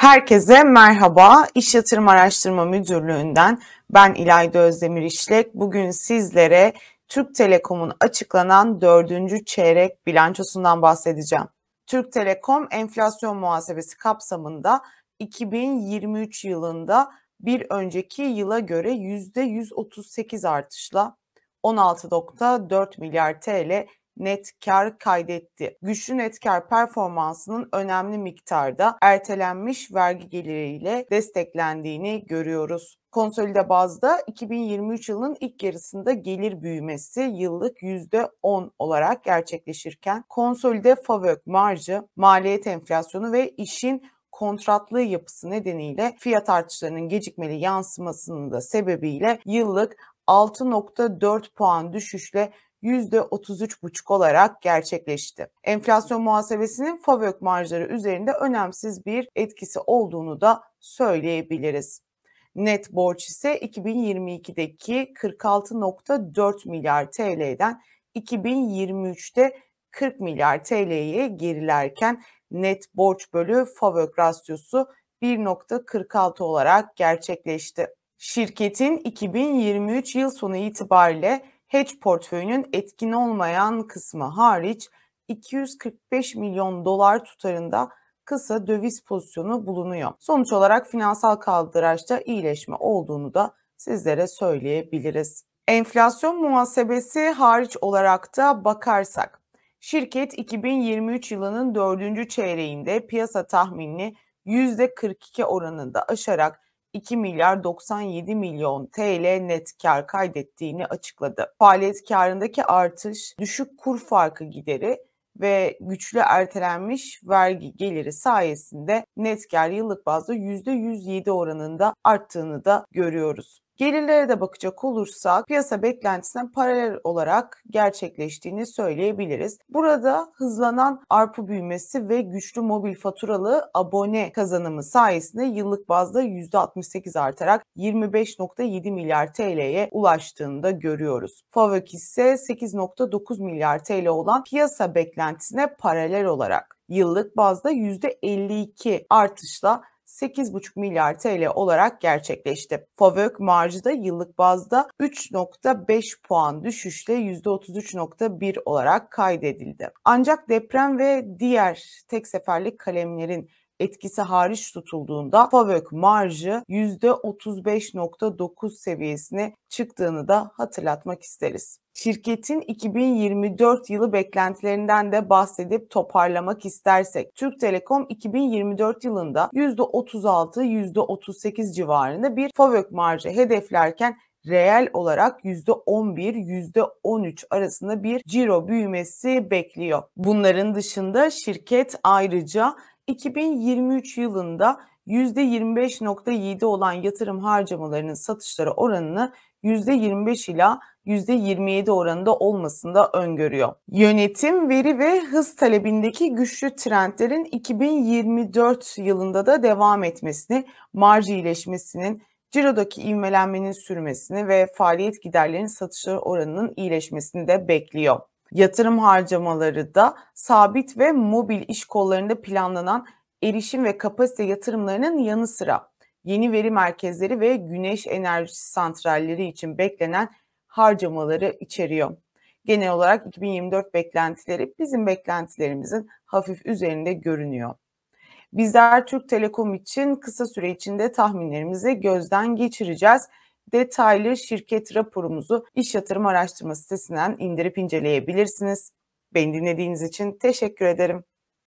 Herkese merhaba. İş Yatırım Araştırma Müdürlüğü'nden ben İlayda Özdemir İşlek. Bugün sizlere Türk Telekom'un açıklanan dördüncü çeyrek bilançosundan bahsedeceğim. Türk Telekom enflasyon muhasebesi kapsamında 2023 yılında bir önceki yıla göre %138 artışla 16.4 milyar TL net kar kaydetti. Güçlü net kar performansının önemli miktarda ertelenmiş vergi geliriyle desteklendiğini görüyoruz. Konsolide bazda 2023 yılının ilk yarısında gelir büyümesi yıllık %10 olarak gerçekleşirken konsolide favök marjı, maliyet enflasyonu ve işin kontratlı yapısı nedeniyle fiyat artışlarının gecikmeli yansımasının da sebebiyle yıllık 6.4 puan düşüşle %33,5 olarak gerçekleşti. Enflasyon muhasebesinin FAVÖK marjları üzerinde önemsiz bir etkisi olduğunu da söyleyebiliriz. Net borç ise 2022'deki 46.4 milyar TL'den 2023'te 40 milyar TL'ye gerilerken net borç bölü FAVÖK rasyosu 1.46 olarak gerçekleşti. Şirketin 2023 yıl sonu itibariyle hedge portföyünün etkin olmayan kısmı hariç 245 milyon dolar tutarında kısa döviz pozisyonu bulunuyor. Sonuç olarak finansal kaldıraçta iyileşme olduğunu da sizlere söyleyebiliriz. Enflasyon muhasebesi hariç olarak da bakarsak, şirket 2023 yılının dördüncü çeyreğinde piyasa tahminini %42 oranında aşarak 2 milyar 97 milyon TL net kar kaydettiğini açıkladı. Faaliyet karındaki artış düşük kur farkı gideri ve güçlü ertelenmiş vergi geliri sayesinde net kar yıllık bazda %107 oranında arttığını da görüyoruz. Gelirlere de bakacak olursak piyasa beklentisine paralel olarak gerçekleştiğini söyleyebiliriz. Burada hızlanan arpu büyümesi ve güçlü mobil faturalı abone kazanımı sayesinde yıllık bazda %68 artarak 25.7 milyar TL'ye ulaştığını da görüyoruz. FAVÖK ise 8.9 milyar TL olan piyasa beklentisine paralel olarak yıllık bazda %52 artışla 8,5 milyar TL olarak gerçekleşti. Favök marjı da yıllık bazda 3.5 puan düşüşle %33.1 olarak kaydedildi. Ancak deprem ve diğer tek seferlik kalemlerin etkisi hariç tutulduğunda FAVÖK marjı %35.9 seviyesine çıktığını da hatırlatmak isteriz. Şirketin 2024 yılı beklentilerinden de bahsedip toparlamak istersek, Türk Telekom 2024 yılında %36-%38 civarında bir FAVÖK marjı hedeflerken reel olarak %11-13 arasında bir ciro büyümesi bekliyor. Bunların dışında şirket ayrıca 2023 yılında %25.7 olan yatırım harcamalarının satışları oranını %25 ila %27 oranında olmasında öngörüyor. Yönetim, veri ve hız talebindeki güçlü trendlerin 2024 yılında da devam etmesini, marj iyileşmesinin, cirodaki ivmelenmenin sürmesini ve faaliyet giderlerinin satışları oranının iyileşmesini de bekliyor. Yatırım harcamaları da sabit ve mobil iş kollarında planlanan erişim ve kapasite yatırımlarının yanı sıra yeni veri merkezleri ve güneş enerjisi santralleri için beklenen harcamaları içeriyor. Genel olarak 2024 beklentileri bizim beklentilerimizin hafif üzerinde görünüyor. Bizler Türk Telekom için kısa süre içinde tahminlerimizi gözden geçireceğiz detaylı şirket raporumuzu iş yatırım araştırma sitesinden indirip inceleyebilirsiniz. Beni dinlediğiniz için teşekkür ederim.